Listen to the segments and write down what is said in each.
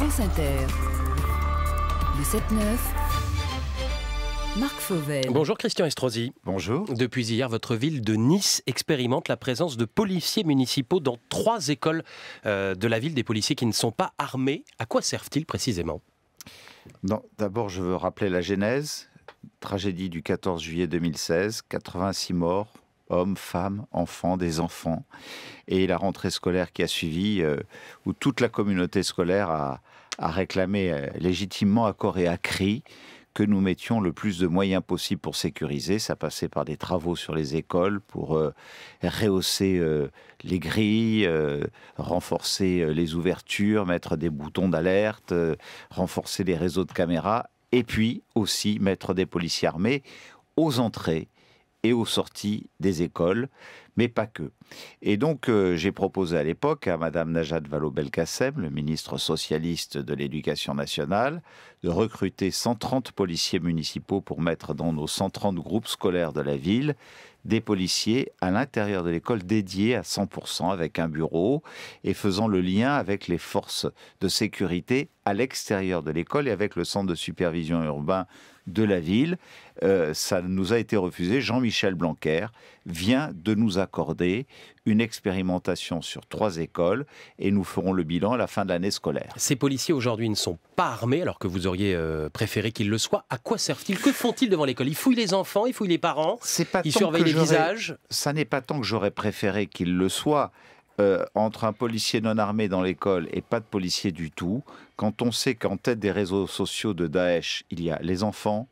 Inter. 9 Marc Bonjour Christian Estrosi. Bonjour. Depuis hier, votre ville de Nice expérimente la présence de policiers municipaux dans trois écoles euh, de la ville, des policiers qui ne sont pas armés. À quoi servent-ils précisément D'abord, je veux rappeler la genèse. Tragédie du 14 juillet 2016, 86 morts, hommes, femmes, enfants, des enfants. Et la rentrée scolaire qui a suivi, euh, où toute la communauté scolaire a, à réclamer euh, légitimement à corps et à cri que nous mettions le plus de moyens possibles pour sécuriser. Ça passait par des travaux sur les écoles pour euh, rehausser euh, les grilles, renforcer les ouvertures, mettre des boutons d'alerte, renforcer les réseaux de caméras, et puis aussi mettre des policiers armés aux entrées et aux sorties des écoles, mais pas que. Et donc euh, j'ai proposé à l'époque à Madame Najat Vallaud-Belkacem, le ministre socialiste de l'Éducation nationale, de recruter 130 policiers municipaux pour mettre dans nos 130 groupes scolaires de la ville des policiers à l'intérieur de l'école dédiés à 100% avec un bureau et faisant le lien avec les forces de sécurité à l'extérieur de l'école et avec le centre de supervision urbain de la ville. Euh, ça nous a été refusé. Jean-Michel Blanquer vient de nous accorder une expérimentation sur trois écoles et nous ferons le bilan à la fin de l'année scolaire. Ces policiers aujourd'hui ne sont pas armés alors que vous auriez euh, préféré qu'ils le soient. À quoi servent-ils Que font-ils devant l'école Ils fouillent les enfants, ils fouillent les parents, pas ils surveillent les visages. Ça n'est pas tant que j'aurais préféré qu'ils le soient. Euh, entre un policier non armé dans l'école et pas de policier du tout, quand on sait qu'en tête des réseaux sociaux de Daesh, il y a les enfants,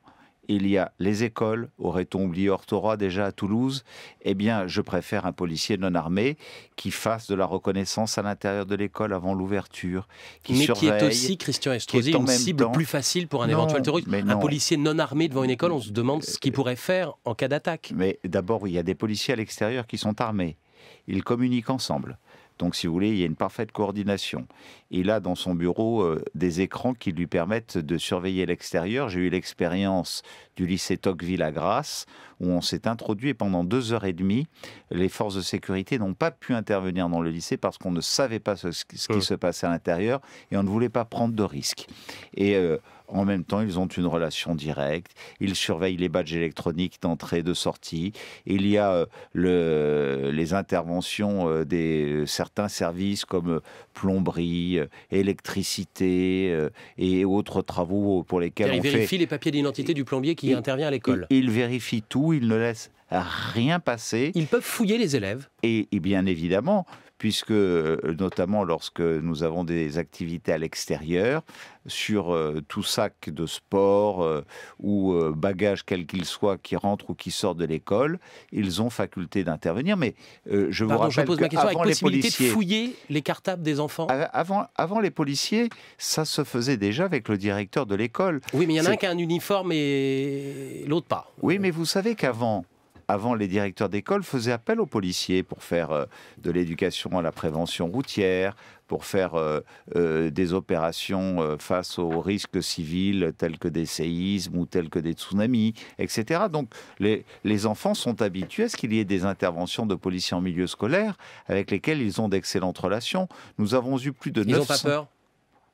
il y a les écoles, aurait-on oublié Ortora déjà à Toulouse Eh bien, je préfère un policier non armé qui fasse de la reconnaissance à l'intérieur de l'école avant l'ouverture, qui mais qui est aussi Christian Estrosi une cible plus facile pour un éventuel terroriste. un policier non armé devant une école, on se demande ce qu'il euh, pourrait faire en cas d'attaque. Mais d'abord, il y a des policiers à l'extérieur qui sont armés. Ils communiquent ensemble. Donc, si vous voulez, il y a une parfaite coordination. Il a dans son bureau euh, des écrans qui lui permettent de surveiller l'extérieur. J'ai eu l'expérience du lycée Tocqueville à Grasse, où on s'est introduit et pendant deux heures et demie, les forces de sécurité n'ont pas pu intervenir dans le lycée parce qu'on ne savait pas ce, qui se passait à l'intérieur et on ne voulait pas prendre de risques. Et euh, en même temps, ils ont une relation directe. Ils surveillent les badges électroniques d'entrée et de sortie. Il y a euh, les interventions de euh, des euh, certains services comme plomberie, électricité et autres travaux pour lesquels on vérifie les papiers d'identité du plombier qui intervient à l'école. Il, vérifie tout. Il ne laisse rien passer. Ils peuvent fouiller les élèves. et bien évidemment, puisque euh, notamment lorsque nous avons des activités à l'extérieur, sur euh, tout sac de sport euh, ou bagages bagage quel qu'il soit qui rentre ou qui sort de l'école, ils ont faculté d'intervenir. Mais je vous rappelle question, avec les de fouiller les cartables des enfants. Avant, avant les policiers, ça se faisait déjà avec le directeur de l'école. Oui, mais il y en a un qui a un uniforme et l'autre pas. Oui, mais vous savez qu'avant, avant les directeurs d'école faisaient appel aux policiers pour faire euh, de l'éducation à la prévention routière, pour faire euh, euh, des opérations face aux risques civils tels que des séismes ou tels que des tsunamis, etc. Donc les, enfants sont habitués à ce qu'il y ait des interventions de policiers en milieu scolaire avec lesquels ils ont d'excellentes relations. Nous avons eu plus de... Ils 900... pas peur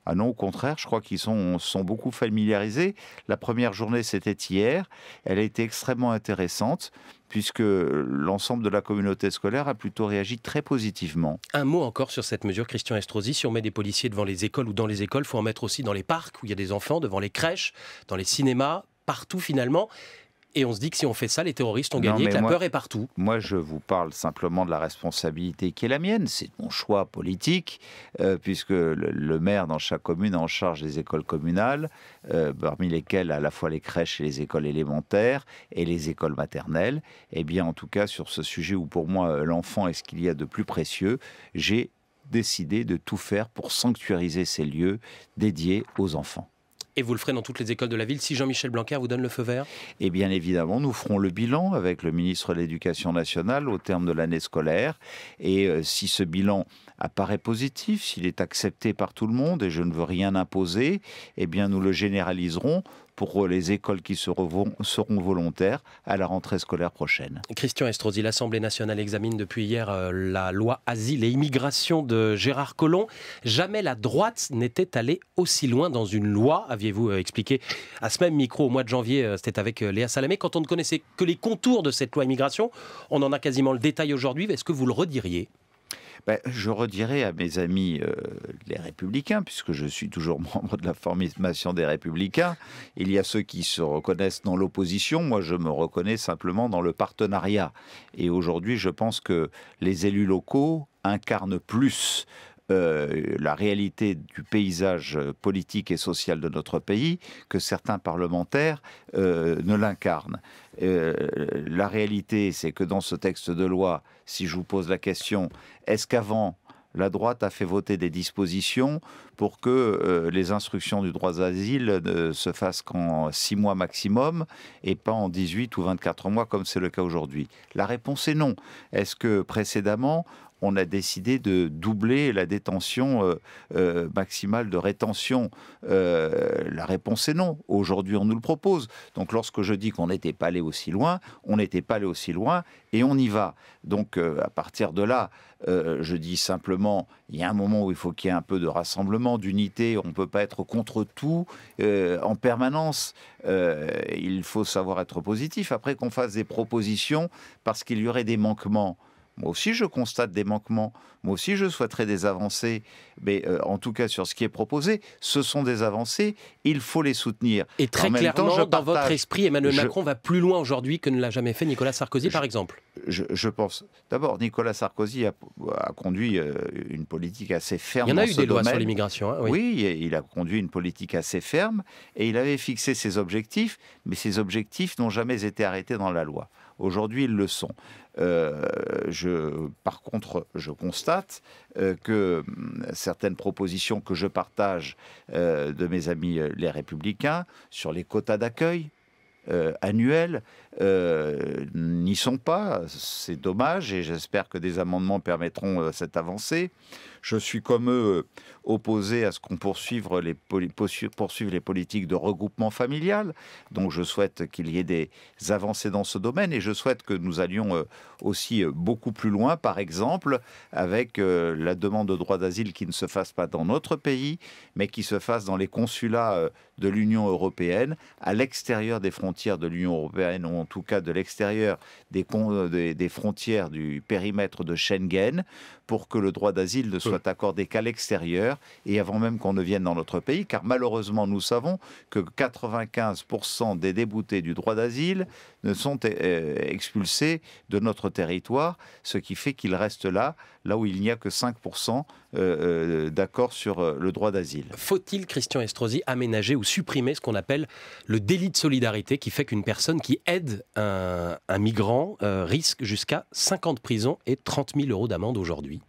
ah non, au contraire, je crois qu'ils sont, sont beaucoup familiarisés. La première journée, c'était hier. Elle a été extrêmement intéressante puisque l'ensemble de la communauté scolaire a plutôt réagi très positivement. Un mot encore sur cette mesure, Christian Estrosi, si on met des policiers devant les écoles ou dans les écoles, il faut en mettre aussi dans les parcs où il y a des enfants, devant les crèches, dans les cinémas, partout finalement et on se dit que si on fait ça, les terroristes ont gagné, que la peur est partout. Moi, je vous parle simplement de la responsabilité qui est la mienne. C'est mon choix politique, euh, puisque le, maire dans chaque commune en charge des écoles communales, euh, parmi lesquelles à la fois les crèches et les écoles élémentaires et les écoles maternelles. Eh bien, en tout cas, sur ce sujet où pour moi euh, l'enfant est ce qu'il y a de plus précieux, j'ai décidé de tout faire pour sanctuariser ces lieux dédiés aux enfants. Et vous le ferez dans toutes les écoles de la ville si Jean-Michel Blanquer vous donne le feu vert Et eh bien évidemment, nous ferons le bilan avec le ministre de l'Éducation nationale au terme de l'année scolaire. Et euh, si ce bilan apparaît positif, s'il est accepté par tout le monde et je ne veux rien imposer, eh bien nous le généraliserons pour les écoles qui seront, seront volontaires à la rentrée scolaire prochaine. Christian Estrosi, l'Assemblée nationale examine depuis hier euh, la loi Asile et Immigration de Gérard Collomb. Jamais la droite n'était allée aussi loin dans une loi, aviez-vous euh, expliqué à ce même micro au mois de janvier, euh, c'était avec Léa Salamé, quand on ne connaissait que les contours de cette loi immigration. On en a quasiment le détail aujourd'hui. Est-ce que vous le rediriez ben, je redirai à mes amis euh, les républicains, puisque je suis toujours membre de la formation des républicains, il y a ceux qui se reconnaissent dans l'opposition, moi je me reconnais simplement dans le partenariat. Et aujourd'hui, je pense que les élus locaux incarnent plus euh, la réalité du paysage euh, politique et social de notre pays que certains parlementaires euh, ne l'incarnent. la réalité, c'est que dans ce texte de loi, si je vous pose la question, est-ce qu'avant la droite a fait voter des dispositions pour que les instructions du droit d'asile ne se fassent qu'en six mois maximum et pas en 18 ou 24 mois comme c'est le cas aujourd'hui La réponse est non. Est-ce que précédemment, on a décidé de doubler la détention euh, euh, maximale de rétention. Euh, la réponse est non. Aujourd'hui, on nous le propose. Donc lorsque je dis qu'on n'était pas allé aussi loin, on n'était pas allé aussi loin et on y va. Donc à partir de là, je dis simplement, il y a un moment où il faut qu'il y ait un peu de rassemblement, d'unité. On ne peut pas être contre tout en permanence. il faut savoir être positif. Après qu'on fasse des propositions parce qu'il y aurait des manquements. Moi aussi, je constate des manquements. Moi aussi, je souhaiterais des avancées. Mais euh, en tout cas, sur ce qui est proposé, ce sont des avancées. Il faut les soutenir. Et très clairement, dans votre esprit, Emmanuel Macron va plus loin aujourd'hui que ne l'a jamais fait Nicolas Sarkozy, par exemple. Je, pense. D'abord, Nicolas Sarkozy a, conduit euh, une politique assez ferme. Il y en a eu des lois sur l'immigration. Hein, oui. oui, il a conduit une politique assez ferme et il avait fixé ses objectifs, mais ses objectifs n'ont jamais été arrêtés dans la loi. Aujourd'hui, ils le sont. Euh, je, par contre, je constate euh, que mm, certaines propositions que je partage euh, de mes amis les républicains sur les quotas d'accueil, euh, annuels euh, n'y sont pas. C'est dommage et j'espère que des amendements permettront euh, cette avancée. Je suis comme eux opposé à ce qu'on poursuive les, poursuivre les politiques de regroupement familial. Donc je souhaite qu'il y ait des avancées dans ce domaine et je souhaite que nous allions aussi beaucoup plus loin, par exemple, avec la demande de droit d'asile qui ne se fasse pas dans notre pays, mais qui se fasse dans les consulats de l'Union européenne, à l'extérieur des frontières de l'Union européenne, ou en tout cas de l'extérieur des, des, frontières du périmètre de Schengen, pour que le droit d'asile ne soit accordé qu'à l'extérieur et avant même qu'on ne vienne dans notre pays, car malheureusement nous savons que 95% des déboutés du droit d'asile ne sont euh, expulsés de notre territoire, ce qui fait qu'ils restent là, là où il n'y a que 5% euh, euh, d'accord sur le droit d'asile. Faut-il, Christian Estrosi, aménager ou supprimer ce qu'on appelle le délit de solidarité qui fait qu'une personne qui aide un, migrant euh, risque jusqu'à 50 prisons prison et 30 000 euros d'amende aujourd'hui.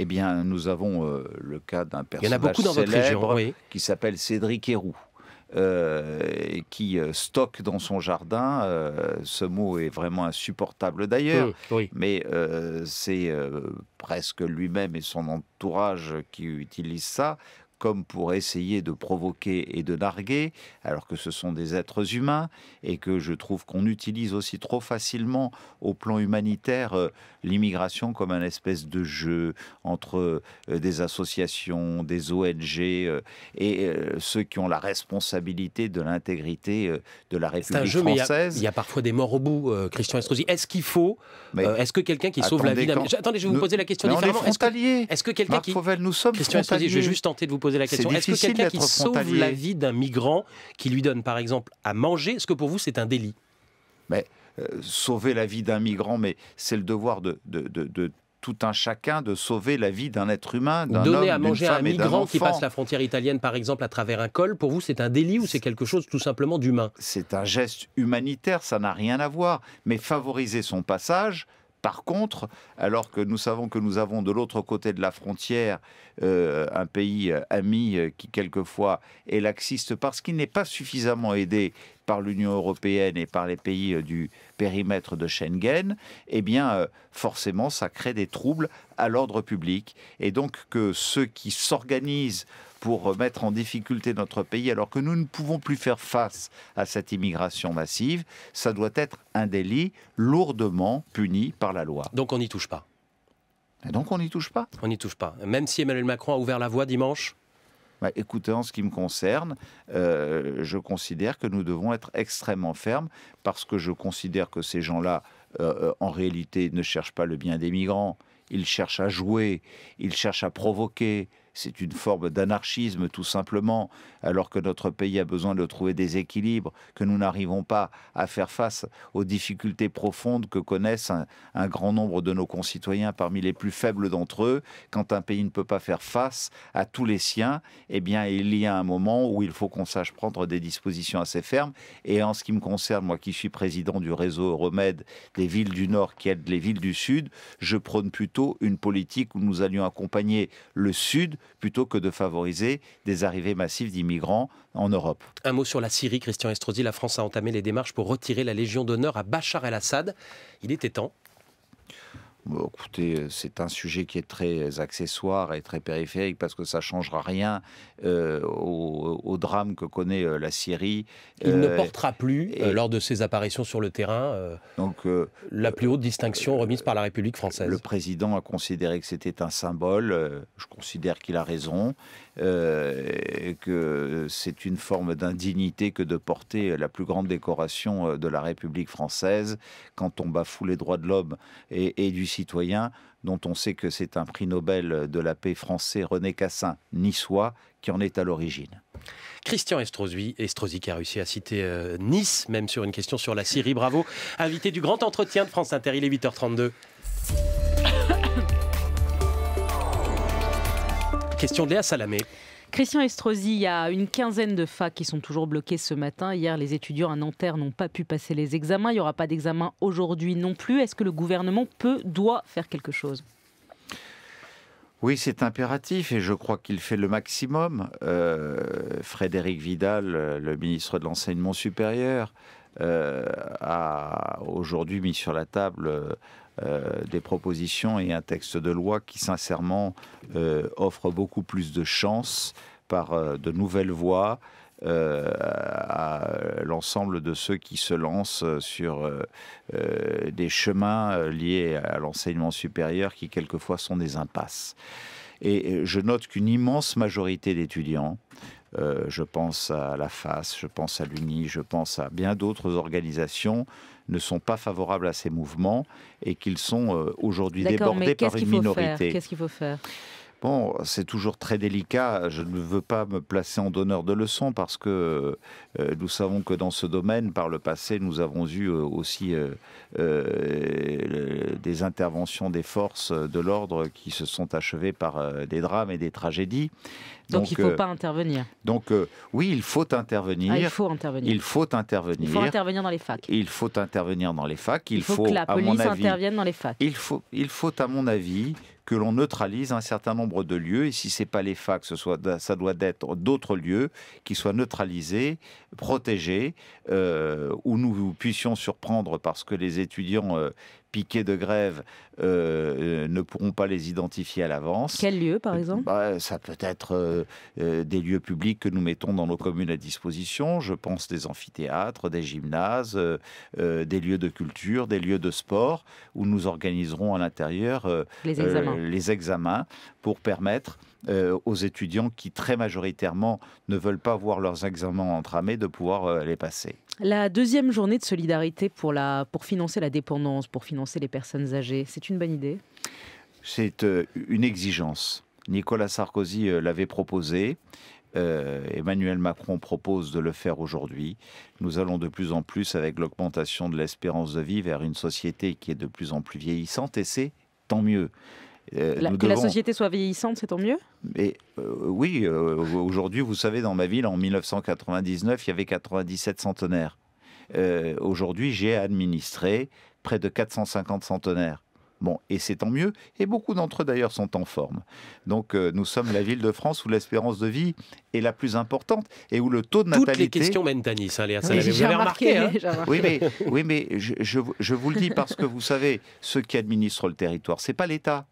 Eh bien, nous avons euh, le cas d'un personnage Il beaucoup qui s'appelle Cédric Héroux. Euh, qui stocke dans son jardin. ce mot est vraiment insupportable d'ailleurs, hum, mais c'est presque lui-même et son entourage qui utilisent ça comme pour essayer de provoquer et de narguer, alors que ce sont des êtres humains et que je trouve qu'on utilise aussi trop facilement au plan humanitaire euh, l'immigration comme un espèce de jeu entre euh, des associations, des ONG euh, et ceux qui ont la responsabilité de l'intégrité de la République un jeu, française. Il y, a parfois des morts au bout, Christian Estrosi. Est-ce qu'il faut, est-ce que quelqu'un qui sauve la vie Attendez, je vais vous poser la question différemment. Est-ce que, quelqu'un qui... nous sommes Christian Estrosi, je vais juste tenter de vous poser c'est la question. Est-ce que quelqu'un qui sauve la vie d'un migrant, qui lui donne par exemple à manger, est-ce que pour vous c'est un délit Mais euh, sauver la vie d'un migrant, mais c'est le devoir de, tout un chacun de sauver la vie d'un être humain, d'un homme, à manger à un migrant qui passe la frontière italienne, par exemple, à travers un col, pour vous, c'est un délit ou c'est quelque chose tout simplement d'humain C'est un geste humanitaire, ça n'a rien à voir. Mais favoriser son passage, par contre, alors que nous savons que nous avons de l'autre côté de la frontière euh, un pays euh, ami euh, qui quelquefois est laxiste parce qu'il n'est pas suffisamment aidé par l'Union européenne et par les pays du périmètre de Schengen, eh bien, forcément, ça crée des troubles à l'ordre public. Et donc, que ceux qui s'organisent pour remettre en difficulté notre pays alors que nous ne pouvons plus faire face à cette immigration massive. Ça doit être un délit lourdement puni par la loi. Donc on n'y touche pas. Et donc on n'y touche pas. On n'y touche pas. Même si Emmanuel Macron a ouvert la voie dimanche bah, écoutez, en ce qui me concerne, euh, je considère que nous devons être extrêmement fermes parce que je considère que ces gens-là, euh, en réalité, ne cherchent pas le bien des migrants. Ils cherchent à jouer, ils cherchent à provoquer, c'est une forme d'anarchisme tout simplement, alors que notre pays a besoin de trouver des équilibres, que nous n'arrivons pas à faire face aux difficultés profondes que connaissent un, grand nombre de nos concitoyens parmi les plus faibles d'entre eux. Quand un pays ne peut pas faire face à tous les siens, eh bien il y a un moment où il faut qu'on sache prendre des dispositions assez fermes. Et en ce qui me concerne, moi qui suis président du réseau Remède des villes du Nord qui aide les villes du Sud, je prône plutôt une politique où nous allions accompagner le Sud plutôt que de favoriser des arrivées massives d'immigrants en Europe. Un mot sur la Syrie, Christian Estrosi. La France a entamé les démarches pour retirer la Légion d'honneur à Bachar el-Assad. Il était temps écoutez, euh, c'est un sujet qui est très accessoire et très périphérique parce que ça changera rien euh, au, drame que connaît euh, la Syrie. Il ne portera plus, lors de ses apparitions sur le terrain, Donc, la plus haute distinction remise par la République française. Le président a considéré que c'était un symbole. je considère qu'il a raison. Et que c'est une forme d'indignité que de porter la plus grande décoration de la République française quand on bafoue les droits de l'homme et, et du citoyen dont on sait que c'est un prix Nobel de la paix français, René Cassin, niçois, qui en est à l'origine. Christian Estrosi, Estrosi qui a réussi à citer euh, Nice, même sur une question sur la Syrie. Bravo, invité du grand entretien de France Inter, il est 8h32. question de Léa Salamé. Christian Estrosi, il y a une quinzaine de facs qui sont toujours bloqués ce matin. Hier, les étudiants à Nanterre n'ont pas pu passer les examens. Il n'y aura pas d'examen aujourd'hui non plus. Est-ce que le gouvernement peut, doit faire quelque chose oui, c'est impératif et je crois qu'il fait le maximum. Euh, Frédéric Vidal, euh, le ministre de l'Enseignement supérieur, euh, a aujourd'hui mis sur la table euh, des propositions et un texte de loi qui sincèrement euh, offre beaucoup plus de chances par de nouvelles voies à l'ensemble de ceux qui se lancent sur des chemins liés à l'enseignement supérieur qui quelquefois sont des impasses. Et je note qu'une immense majorité d'étudiants euh, je pense à la FACE, je pense à l'UNI, je pense à bien d'autres organisations, ne sont pas favorables à ces mouvements et qu'ils sont euh, aujourd'hui débordés par une minorité. Qu'est-ce qu'il faut faire Bon, c'est toujours très délicat. Je ne veux pas me placer en donneur de leçons parce que euh, nous savons que dans ce domaine, par le passé, nous avons eu euh, aussi euh, des interventions des forces de l'ordre qui se sont achevées par des drames et des tragédies. Donc, il ne faut pas intervenir. Donc oui, ah, il faut intervenir. il faut intervenir. Il faut intervenir. intervenir dans les facs. Il faut intervenir dans les facs. Il, faut, que la police intervienne dans les facs. Il faut, il faut à mon avis, que l'on neutralise un certain nombre de lieux. Et si c'est pas les facs, ce soit, ça doit être d'autres lieux qui soient neutralisés, protégés, euh, où nous puissions surprendre parce que les étudiants euh, piquets de grève euh, euh, ne pourront pas les identifier à l'avance. Quel lieu, par euh, exemple bah, Ça peut être des lieux publics que nous mettons dans nos communes à disposition. Je pense des amphithéâtres, des gymnases, des lieux de culture, des lieux de sport, où nous organiserons à l'intérieur les, les, examens. pour permettre aux étudiants qui très majoritairement ne veulent pas voir leurs examens entramés de pouvoir les passer. La deuxième journée de solidarité pour, financer la dépendance, pour financer les personnes âgées, c'est une bonne idée C'est euh, une exigence. Nicolas Sarkozy euh, l'avait proposé. Euh, Emmanuel Macron propose de le faire aujourd'hui. Nous allons de plus en plus, avec l'augmentation de l'espérance de vie, vers une société qui est de plus en plus vieillissante, et c'est tant mieux la, euh, que la société soit vieillissante, c'est tant mieux Mais euh, Oui, euh, aujourd'hui, vous savez, dans ma ville, en 1999, il y avait 97 centenaires. aujourd'hui, j'ai administré près de 450 centenaires. Bon, et c'est tant mieux. Et beaucoup d'entre eux, d'ailleurs, sont en forme. Donc, nous sommes la ville de France où l'espérance de vie est la plus importante et où le taux de natalité... Toutes les questions mènent à Nice, hein, Léa. Ça oui, hein hein. remarqué. oui, mais, oui, mais je, je, je, vous le dis parce que vous savez, ceux qui administrent le territoire, c'est pas l'État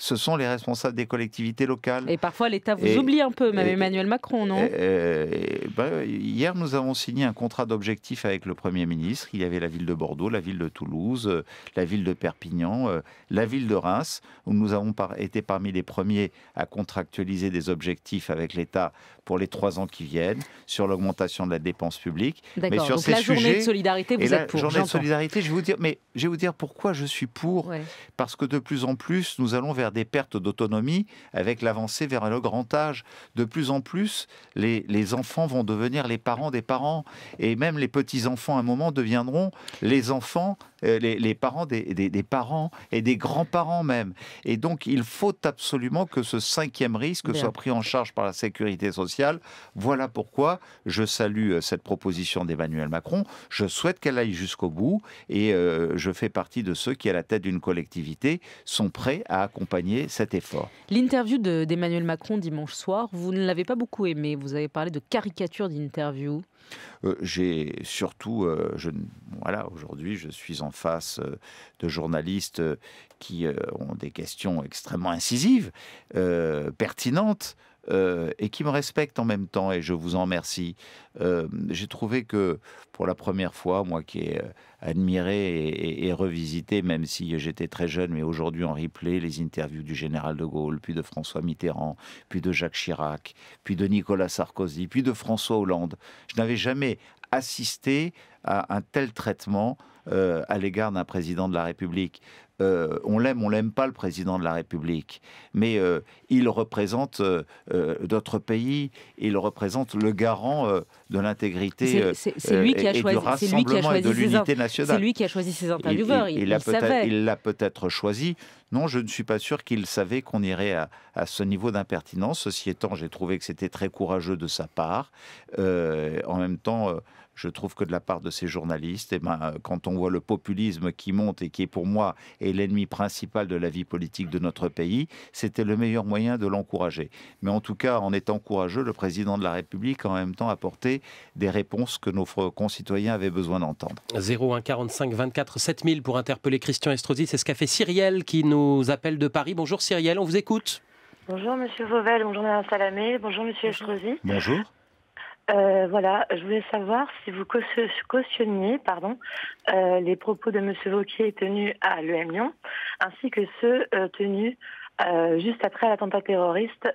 ce sont les responsables des collectivités locales. Et parfois, l'État vous oublie un peu, même Emmanuel Macron, non et, ben, Hier, nous avons signé un contrat d'objectif avec le Premier ministre. Il y avait la ville de Bordeaux, la ville de Toulouse, euh, la ville de Perpignan, euh, la ville de Reims, où nous avons été parmi les premiers à contractualiser des objectifs avec l'État pour les trois ans qui viennent sur l'augmentation de la dépense publique. Mais sur donc la journée de solidarité, vous êtes pour. Journée de solidarité, je vais vous dire, mais je vais vous dire pourquoi je suis pour. Parce que de plus en plus, nous allons vers des pertes d'autonomie avec l'avancée vers le grand âge. De plus en plus, les, enfants vont devenir les parents des parents et même les petits-enfants à un moment deviendront les enfants euh, les, parents des, parents et des grands-parents même. Et donc, il faut absolument que ce cinquième risque soit pris en charge par la sécurité sociale. Voilà pourquoi je salue euh, cette proposition d'Emmanuel Macron. Je souhaite qu'elle aille jusqu'au bout et euh, je fais partie de ceux qui, à la tête d'une collectivité, sont prêts à accompagner cet effort. L'interview d'Emmanuel Macron dimanche soir, vous ne l'avez pas beaucoup aimé. Vous avez parlé de caricature d'interview. Euh, j'ai surtout, euh, je, voilà, aujourd'hui, je suis en face euh, de journalistes qui ont des questions extrêmement incisives, pertinentes. Euh, et qui me respectent en même temps, et je vous en remercie. Euh, j'ai trouvé que pour la première fois, moi qui ai euh, admiré et, revisité, même si j'étais très jeune, mais aujourd'hui en replay, les interviews du général de Gaulle, puis de François Mitterrand, puis de Jacques Chirac, puis de Nicolas Sarkozy, puis de François Hollande, je n'avais jamais assisté à un tel traitement à l'égard d'un président de la République. Euh, on l'aime, on l'aime pas le président de la République, mais euh, il représente euh, d'autres pays, il représente le garant de l'intégrité et, lui qui du rassemblement de l'unité nationale. C'est lui qui a choisi ses intervieweurs, il, l'a peut-être choisi. Non, je ne suis pas sûr qu'il savait qu'on irait à, à, ce niveau d'impertinence. Ceci étant, j'ai trouvé que c'était très courageux de sa part. en même temps, je trouve que de la part de ces journalistes, et eh ben, quand on voit le populisme qui monte et qui est pour moi est l'ennemi principal de la vie politique de notre pays, c'était le meilleur moyen de l'encourager. Mais en tout cas, en étant courageux, le président de la République a en même temps apporté des réponses que nos concitoyens avaient besoin d'entendre. 01 45 24 7000 pour interpeller Christian Estrosi, c'est ce qu'a fait Cyrielle qui nous appelle de Paris. Bonjour Cyrielle, on vous écoute. Bonjour Monsieur Vauvel, bonjour Madame Salamé, bonjour Monsieur Estrosi. Bonjour. Euh, voilà, je voulais savoir si vous cautionniez pardon, euh, les propos de M. Vauquier tenus à l'EM Lyon, ainsi que ceux euh, tenus juste après l'attentat terroriste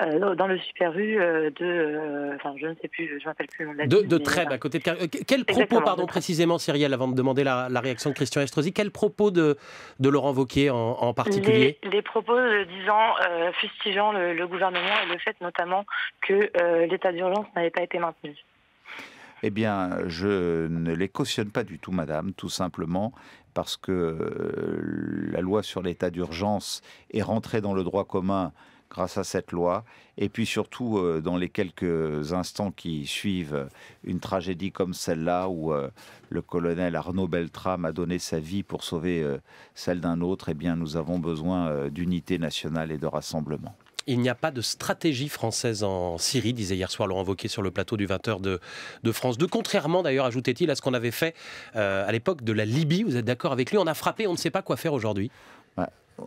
euh, dans le Super U euh, de. Euh, enfin, je ne sais plus, je m'appelle plus. De, de, de Trèbes, à côté de. Quel propos, pardon, précisément, Cyrielle, avant de demander la, réaction de Christian Estrosi, quel propos de, de Laurent Wauquiez, en, particulier les, propos disant, fustigeant le, le, gouvernement et le fait notamment que l'état d'urgence n'avait pas été maintenu. Eh bien, je ne les cautionne pas du tout, madame, tout simplement parce que la loi sur l'état d'urgence est rentrée dans le droit commun grâce à cette loi. Et puis surtout, euh, dans les quelques instants qui suivent euh, une tragédie comme celle-là, où euh, le colonel Arnaud Beltrame a donné sa vie pour sauver celle d'un autre, eh bien, nous avons besoin d'unité nationale et de rassemblement. Il n'y a pas de stratégie française en Syrie, disait hier soir Laurent Wauquiez sur le plateau du 20h de, de France 2. Contrairement d'ailleurs, ajoutait-il, à ce qu'on avait fait à l'époque de la Libye, vous êtes d'accord avec lui, on a frappé, on ne sait pas quoi faire aujourd'hui. Euh,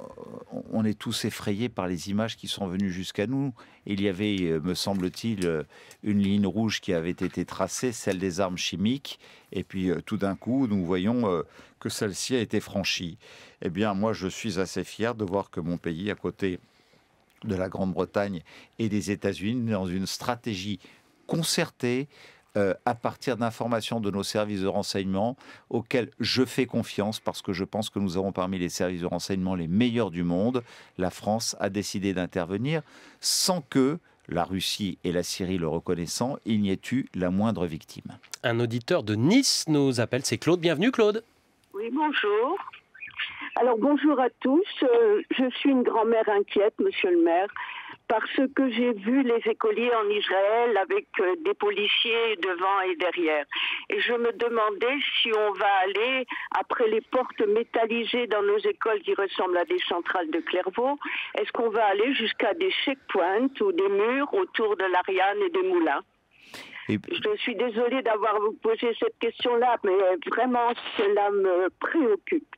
on est tous effrayés par les images qui sont venues jusqu'à nous. Il y avait, euh, me semble-t-il, euh, une ligne rouge qui avait été tracée, celle des armes chimiques, et puis tout d'un coup, nous voyons que celle-ci a été franchie. Eh bien, moi, je suis assez fier de voir que mon pays, à côté de la Grande-Bretagne et des États-Unis, dans une stratégie concertée, euh, à partir d'informations de nos services de renseignement auxquels je fais confiance parce que je pense que nous avons parmi les services de renseignement les meilleurs du monde. La France a décidé d'intervenir sans que la Russie et la Syrie le reconnaissant, il n'y ait eu la moindre victime. Un auditeur de Nice nous appelle, c'est Claude. Bienvenue Claude. Oui, bonjour. Alors bonjour à tous. Euh, je suis une grand-mère inquiète, monsieur le maire parce que j'ai vu les écoliers en Israël avec euh, des policiers devant et derrière. Et je me demandais si on va aller après les portes métallisées dans nos écoles qui ressemblent à des centrales de Clairvaux, est-ce qu'on va aller jusqu'à des checkpoints ou des murs autour de l'Ariane et des moulins Je suis désolée d'avoir vous posé cette question-là, mais euh, vraiment cela me préoccupe.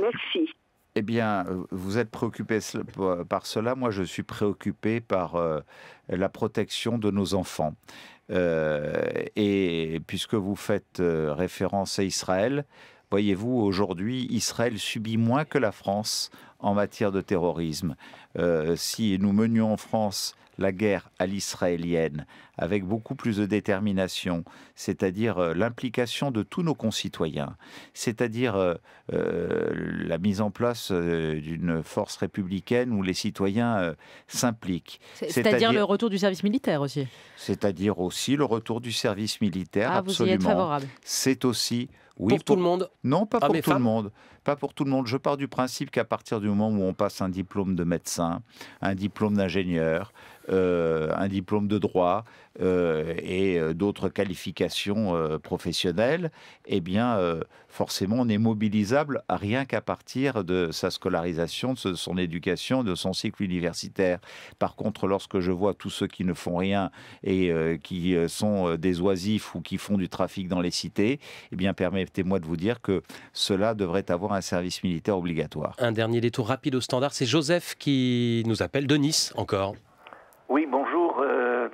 Merci. Eh bien, euh, vous êtes préoccupé euh, par cela. Moi, je suis préoccupé par euh, la protection de nos enfants. et puisque vous faites référence à Israël, Voyez-vous, aujourd'hui, Israël subit moins que la France en matière de terrorisme. Euh, si nous menions en France la guerre à l'israélienne avec beaucoup plus de détermination, c'est-à-dire euh, l'implication de tous nos concitoyens, c'est-à-dire euh, la mise en place d'une force républicaine où les citoyens s'impliquent. C'est-à-dire le retour du service militaire aussi. C'est-à-dire aussi le retour du service militaire. Ah, absolument. C'est aussi pour, tout le monde Non, pas pour tout le monde. Pas pour tout le monde. Je pars du principe qu'à partir du moment où on passe un diplôme de médecin, un diplôme d'ingénieur, euh, un diplôme de droit euh, et euh, d'autres qualifications professionnelles, eh bien, forcément, on est mobilisable rien qu'à partir de sa scolarisation, de son éducation, de son cycle universitaire. Par contre, lorsque je vois tous ceux qui ne font rien et qui sont des oisifs ou qui font du trafic dans les cités, eh bien, permettez-moi de vous dire que cela devrait avoir un service militaire obligatoire. Un dernier détour rapide au standard, c'est Joseph qui nous appelle de Nice encore. Oui, bonjour. Euh,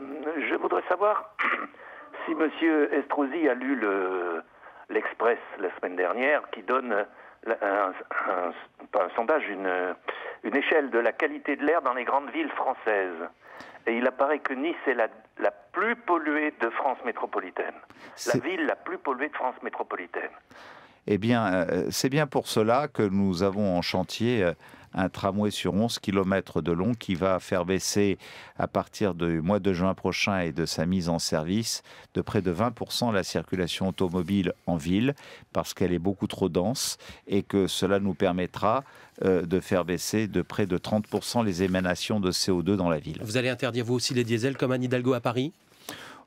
je voudrais savoir si Monsieur Estrosi a lu l'Express la semaine dernière qui donne un, sondage, une, échelle de la qualité de l'air dans les grandes villes françaises. Et il apparaît que Nice est la, la plus polluée de France métropolitaine. La ville la plus polluée de France métropolitaine. Eh bien, euh, c'est bien pour cela que nous avons en chantier euh, un tramway sur 11 km de long qui va faire baisser à partir du mois de juin prochain et de sa mise en service de près de 20% la circulation automobile en ville parce qu'elle est beaucoup trop dense et que cela nous permettra euh, de faire baisser de près de 30% les émanations de CO2 dans la ville. Vous allez interdire vous aussi les diesels comme à Hidalgo à Paris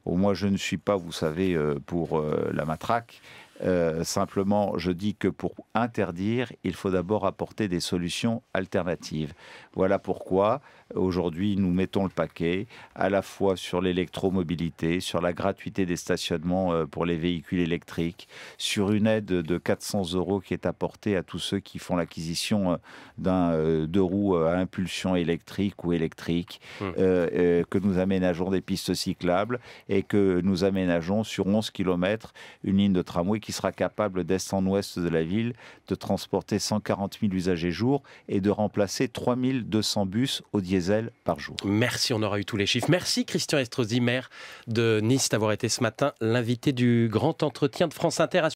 Au oh, moins je ne suis pas, vous savez, euh, pour euh, la matraque. Euh, simplement, je dis que pour interdire, il faut d'abord apporter des solutions alternatives. Voilà pourquoi aujourd'hui nous mettons le paquet à la fois sur l'électromobilité, sur la gratuité des stationnements euh, pour les véhicules électriques, sur une aide de 400 euros qui est apportée à tous ceux qui font l'acquisition euh, d'un deux roues à impulsion électrique ou électrique, mmh. que nous aménageons des pistes cyclables et que nous aménageons sur 11 km une ligne de tramway qui sera capable d'est en ouest de la ville de transporter 140 000 usagers jour et de remplacer 3200 bus au diesel par jour. Merci, on aura eu tous les chiffres. Merci Christian Estrosi, maire de Nice, d'avoir été ce matin l'invité du grand entretien de France Inter.